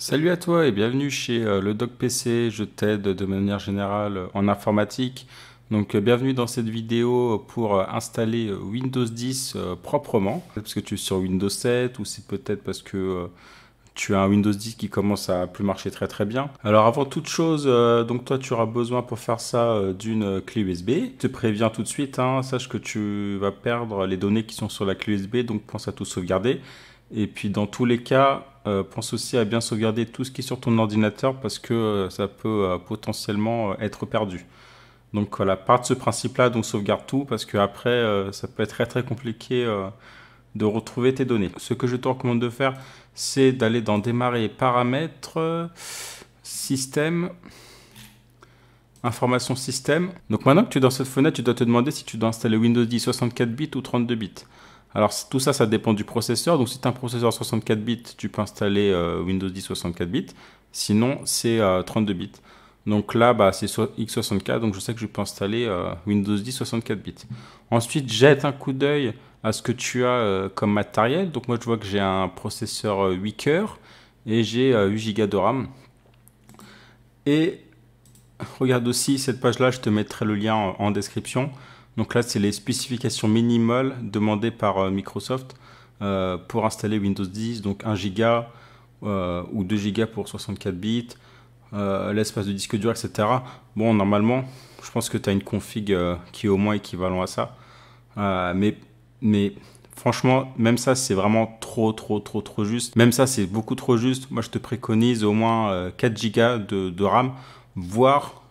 Salut à toi et bienvenue chez euh, le Doc PC. Je t'aide de manière générale euh, en informatique. Donc euh, bienvenue dans cette vidéo pour installer Windows 10 proprement. Parce que tu es sur Windows 7 ou c'est peut-être parce que tu as un Windows 10 qui commence à plus marcher très très bien. Alors avant toute chose, donc toi tu auras besoin pour faire ça d'une clé USB. Je te préviens tout de suite, hein, sache que tu vas perdre les données qui sont sur la clé USB, donc pense à tout sauvegarder. Et puis dans tous les cas, euh, pense aussi à bien sauvegarder tout ce qui est sur ton ordinateur parce que euh, ça peut euh, potentiellement être perdu. Donc voilà, part de ce principe-là, donc sauvegarde tout parce que après, ça peut être très très compliqué de retrouver tes données. Ce que je te recommande de faire, c'est d'aller dans démarrer paramètres, système, information système. Donc maintenant que tu es dans cette fenêtre, tu dois te demander si tu dois installer Windows 10 64 bits ou 32 bits. Alors tout ça, ça dépend du processeur. Donc si tu as un processeur 64 bits, tu peux installer euh, Windows 10 64 bits. Sinon, c'est 32 euh, bits. Donc là, bah, c'est X64, donc je sais que je peux installer euh, Windows 10 64 bits. Ensuite, jette un coup d'œil à ce que tu as comme matériel. Donc moi, je vois que j'ai un processeur 8 cœurs et j'ai 8 Go de RAM. Et regarde aussi cette page-là, je te mettrai le lien en description. Donc là, c'est les spécifications minimales demandées par euh, Microsoft euh, pour installer Windows 10, donc 1 giga euh, ou 2 Go pour 64 bits, l'espace de disque dur, etc. Bon, normalement, je pense que tu as une config qui est au moins équivalent à ça. mais, mais franchement, même ça, c'est vraiment trop, trop, trop, trop juste. Même ça, c'est beaucoup trop juste. Moi, je te préconise au moins 4 Go de, RAM, voire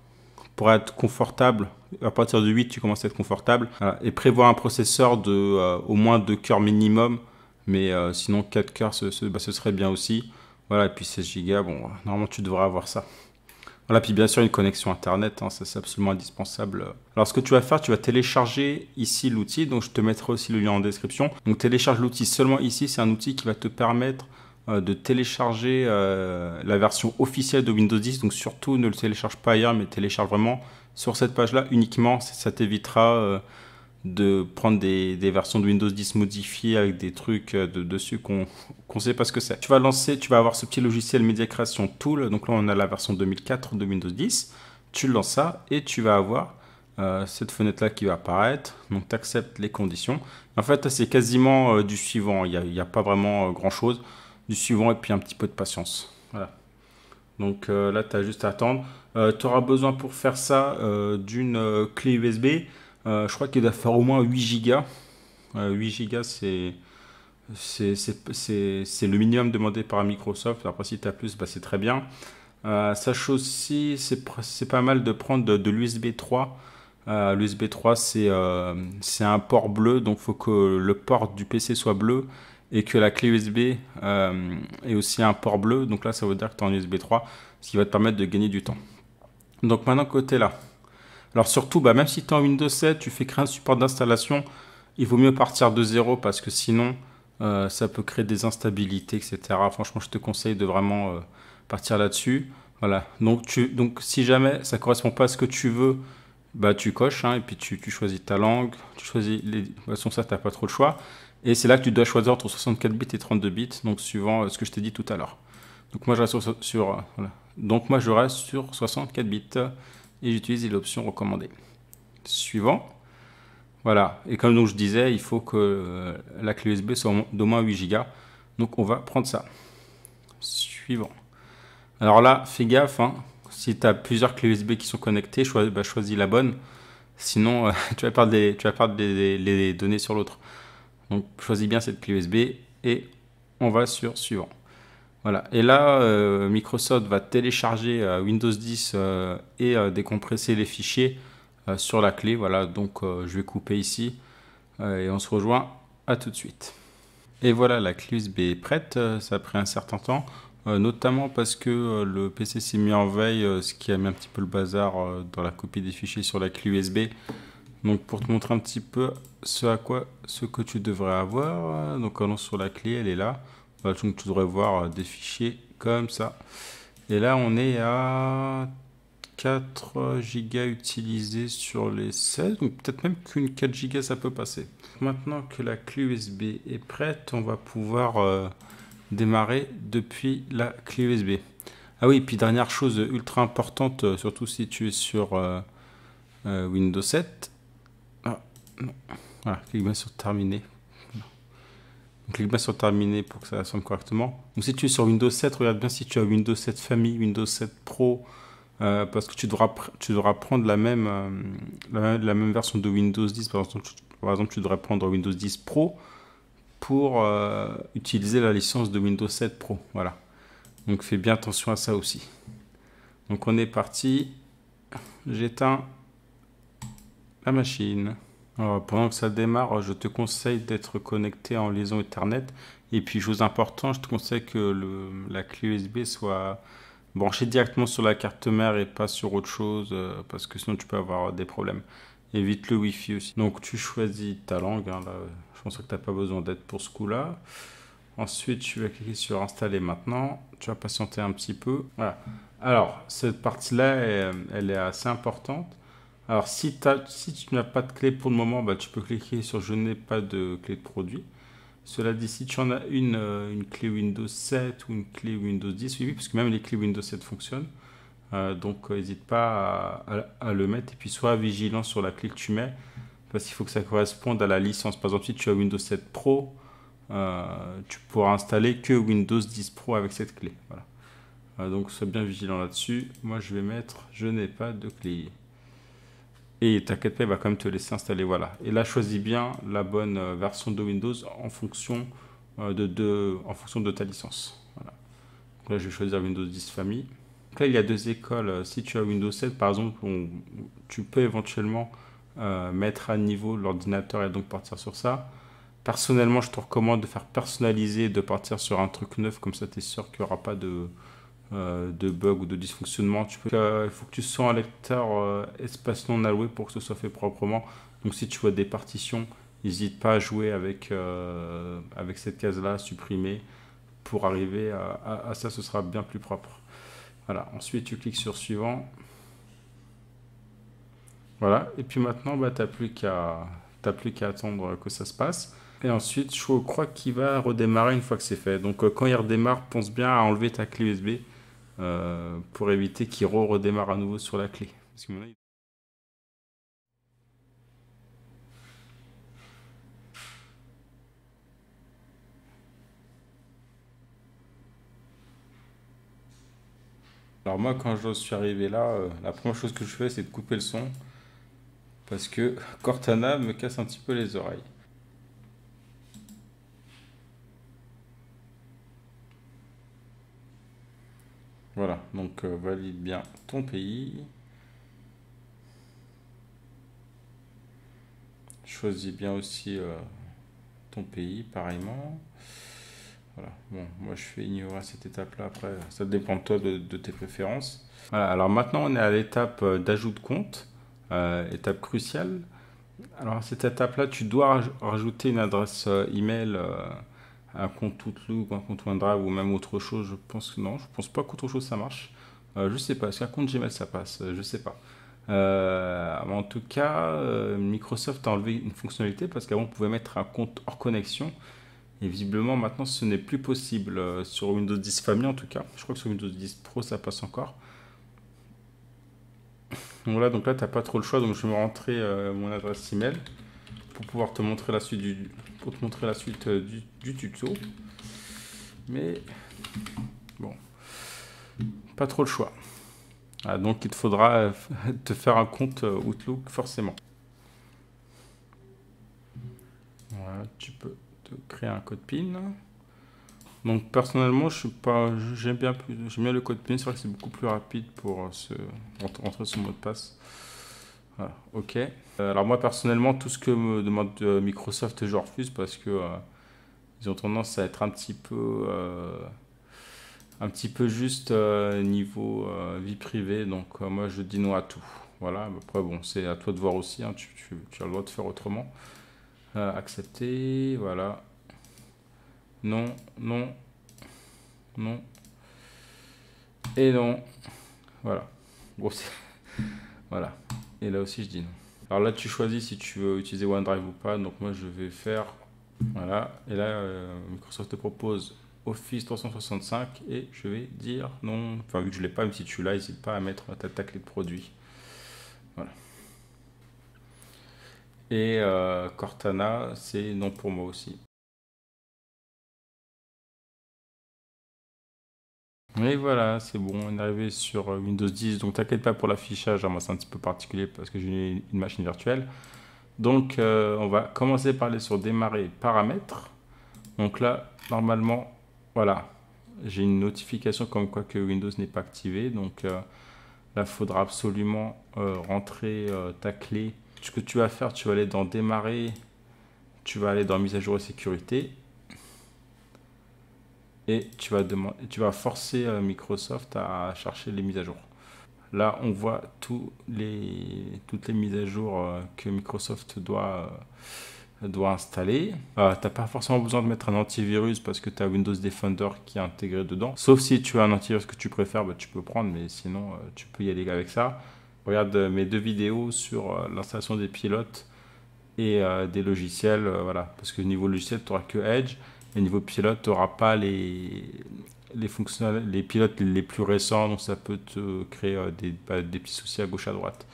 être confortable, à partir de 8, tu commences à être confortable. Et prévoir un processeur de euh, au moins deux cœurs minimum, mais euh, sinon quatre cœurs, bah, ce, serait bien aussi. Voilà, et puis 16 Go, bon, normalement tu devrais avoir ça. Voilà, puis bien sûr une connexion internet, hein, ça c'est absolument indispensable. Alors ce que tu vas faire, tu vas télécharger ici l'outil, donc je te mettrai aussi le lien en description. Donc télécharge l'outil seulement ici, c'est un outil qui va te permettre euh, de télécharger euh, la version officielle de Windows 10. Donc surtout ne le télécharge pas ailleurs, mais télécharge vraiment sur cette page-là uniquement. Ça t'évitera euh, de prendre des, versions de Windows 10 modifiées avec des trucs de, dessus qu'on ne sait pas ce que c'est. Tu vas lancer, tu vas avoir ce petit logiciel Media Creation Tool. Donc là, on a la version 2004 de Windows 10. Tu lances ça et tu vas avoir cette fenêtre-là qui va apparaître. Donc tu acceptes les conditions. En fait, c'est quasiment du suivant. Il n'y a, pas vraiment grand-chose du suivant et puis un petit peu de patience. Voilà. Donc euh, là, tu as juste à attendre. Euh, tu auras besoin pour faire ça euh, d'une clé USB. je crois qu'il doit faire au moins 8 Go. 8 Go, c'est le minimum demandé par Microsoft. Après, si tu as plus, bah, c'est très bien. sache aussi, c'est pas mal de prendre de, de l'USB 3. L'USB 3, c'est un port bleu, donc il faut que le port du PC soit bleu et que la clé USB euh, est aussi un port bleu. Donc là, ça veut dire que tu es en USB 3, ce qui va te permettre de gagner du temps. Donc maintenant, côté là. Alors surtout, bah, même si tu es en Windows 7, tu fais créer un support d'installation, il vaut mieux partir de zéro parce que sinon, euh, ça peut créer des instabilités, etc. Franchement, je te conseille de vraiment euh, partir là-dessus. Voilà. Donc, donc si jamais ça correspond pas à ce que tu veux, bah, tu coches, hein, et puis tu, choisis ta langue, tu choisis les... ça, tu n'as pas trop le choix. Et c'est là que tu dois choisir entre 64 bits et 32 bits, donc suivant euh, ce que je t'ai dit tout à l'heure. Donc moi, je reste sur, euh, donc moi, je reste sur 64 bits euh, et j'utilise l'option recommandée. Suivant. Voilà, et comme donc je disais, il faut que la clé USB soit d'au moins 8 Go. Donc on va prendre ça. Suivant. Alors là, fais gaffe, hein, si tu as plusieurs clés USB qui sont connectées, bah, choisis, la bonne. Sinon, euh, tu vas perdre, les, données sur l'autre. Donc, choisis bien cette clé USB et on va sur suivant. Voilà. Et là, euh, Microsoft va télécharger euh, Windows 10 et décompresser les fichiers sur la clé. Voilà. Donc, je vais couper ici et on se rejoint. À tout de suite. Et voilà, la clé USB est prête. Ça a pris un certain temps. Euh, notamment parce que euh, le PC s'est mis en veille, euh, ce qui a mis un petit peu le bazar dans la copie des fichiers sur la clé USB. Donc pour te montrer un petit peu ce à quoi ce que tu devrais avoir, donc allons sur la clé, elle est là. donc bah, tu devrais voir des fichiers comme ça. Et là on est à 4 Go utilisés sur les 16, donc peut-être même qu'une 4 Go ça peut passer. Maintenant que la clé USB est prête, on va pouvoir démarrer depuis la clé USB. Ah oui, puis dernière chose ultra importante, euh, surtout si tu es sur euh, euh, Windows 7. Ah, non. Voilà, ah, clique bien sur terminer. clique bien sur terminer pour que ça ressemble correctement. Donc si tu es sur Windows 7, regarde bien si tu as Windows 7 Famille, Windows 7 Pro, parce que tu devras, tu devras prendre la même, la, même version de Windows 10. Par exemple, tu, par exemple, tu devrais prendre Windows 10 Pro pour euh, utiliser la licence de Windows 7 Pro. Voilà. Donc fais bien attention à ça aussi. Donc on est parti. J'éteins la machine. pendant que ça démarre, je te conseille d'être connecté en liaison Ethernet. Et puis, chose importante, je te conseille que la clé USB soit branchée directement sur la carte mère et pas sur autre chose, euh, parce que sinon tu peux avoir des problèmes. Évite le Wi-Fi aussi. Donc tu choisis ta langue. Hein, je pense que tu n'as pas besoin d'être pour ce coup-là. Ensuite, tu vas cliquer sur installer maintenant. Tu vas patienter un petit peu. Voilà. Alors, cette partie-là, elle, est assez importante. Alors, si, si tu n'as pas de clé pour le moment, bah, tu peux cliquer sur Je n'ai pas de clé de produit. Cela dit, si tu en as une, euh, clé Windows 7 ou une clé Windows 10, oui, oui, parce que même les clés Windows 7 fonctionnent, euh, donc euh, n'hésite pas à, le mettre et puis sois vigilant sur la clé que tu mets parce qu'il faut que ça corresponde à la licence. Par exemple, si tu as Windows 7 Pro, euh, tu pourras installer que Windows 10 Pro avec cette clé. donc sois bien vigilant là-dessus. Moi, je vais mettre je n'ai pas de clé. Et ta pas, il va quand même te laisser installer. Voilà. Et là, choisis bien la bonne version de Windows en fonction de, ta licence. là, je vais choisir Windows 10 Famille. Donc là, il y a deux écoles. Euh, si tu as Windows 7, par exemple, tu peux éventuellement euh, mettre à niveau l'ordinateur et donc partir sur ça. Personnellement, je te recommande de faire personnaliser, de partir sur un truc neuf, comme ça, tu es sûr qu'il n'y aura pas de, euh, bug ou de dysfonctionnement. Euh, il faut que tu sois un lecteur espace non alloué pour que ce soit fait proprement. Donc si tu vois des partitions, n'hésite pas à jouer avec, cette case-là, supprimer, pour arriver à ça, ce sera bien plus propre. Voilà, ensuite tu cliques sur suivant. Voilà, et puis maintenant, bah, tu n'as plus qu'à attendre que ça se passe. Et ensuite, je crois qu'il va redémarrer une fois que c'est fait. Donc euh, quand il redémarre, pense bien à enlever ta clé USB euh, pour éviter qu'il redémarre à nouveau sur la clé. Alors moi, quand je suis arrivé là, euh, la première chose que je fais, c'est de couper le son. Parce que Cortana me casse un petit peu les oreilles. Voilà, donc euh, valide bien ton pays. Choisis bien aussi euh, ton pays, pareillement. Voilà. Bon, moi je fais ignorer cette étape-là après. Ça dépend de toi, de, tes préférences. Voilà, alors maintenant on est à l'étape euh, d'ajout de compte, euh, étape cruciale. Alors à cette étape-là, tu dois rajouter une adresse euh, email, euh, un compte Outlook, un compte OneDrive ou même autre chose. Je pense que non, je pense pas qu'autre chose ça marche. Euh, je sais pas, est-ce qu'un compte Gmail ça passe Je sais pas. en tout cas, Microsoft a enlevé une fonctionnalité parce qu'avant on pouvait mettre un compte hors connexion et visiblement, maintenant, ce n'est plus possible euh, sur Windows 10 Family en tout cas. Je crois que sur Windows 10 Pro, ça passe encore. Donc là, donc là, pas trop le choix. Donc je vais me rentrer euh, mon adresse email pour pouvoir te montrer la suite du, pour te montrer la suite euh, du, tuto. Mais bon, pas trop le choix. Ah, donc il te faudra te faire un compte Outlook forcément. Voilà, tu peux créer un code PIN. Donc personnellement, je suis pas, j'aime bien, j'aime bien le code PIN, c'est vrai que c'est beaucoup plus rapide pour euh, se, entrer son mot de passe. ok. Euh, alors moi personnellement, tout ce que me demande euh, Microsoft, je refuse parce que ils ont tendance à être un petit peu, un petit peu juste niveau vie privée. Donc moi, je dis non à tout. Voilà. Après bon, c'est à toi de voir aussi. Hein. tu as le droit de faire autrement accepter, voilà. Non, non, non. Et non. Voilà. voilà. Et là aussi, je dis non. Alors là, tu choisis si tu veux utiliser OneDrive ou pas. Donc moi, je vais faire... Voilà. Et là, euh, Microsoft te propose Office 365 et je vais dire non. Enfin, vu que je ne l'ai pas, même si tu l'as, n'hésite pas à mettre ta, ta clé de produit. Et euh, Cortana, c'est non pour moi aussi. Et voilà, c'est bon, on est arrivé sur euh, Windows 10, donc t'inquiète pas pour l'affichage, hein. moi c'est un petit peu particulier parce que j'ai une machine virtuelle. Donc euh, on va commencer par aller sur démarrer paramètres. Donc là, normalement, voilà, j'ai une notification comme quoi que Windows n'est pas activé. Donc là, il faudra absolument rentrer ta clé ce que tu vas faire, tu vas aller dans démarrer, tu vas aller dans mise à jour et sécurité. Et tu vas, demander, tu vas forcer euh, Microsoft à chercher les mises à jour. Là, on voit tous les, toutes les mises à jour euh, que Microsoft doit, euh, doit installer. tu n'as pas forcément besoin de mettre un antivirus parce que tu as Windows Defender qui est intégré dedans. Sauf si tu as un antivirus que tu préfères, bah, tu peux prendre, mais sinon, tu peux y aller avec ça regarde euh, mes deux vidéos sur euh, l'installation des pilotes et euh, des logiciels. voilà. Parce que niveau logiciel, tu n'auras que Edge. Et niveau pilote, tu n'auras pas les, les, les pilotes les plus récents. Donc ça peut te créer bah, des, petits soucis à gauche, à droite.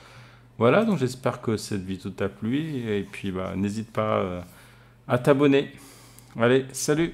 Voilà, donc j'espère que cette vidéo t'a plu. Et puis, bah, n'hésite pas à t'abonner. Allez, salut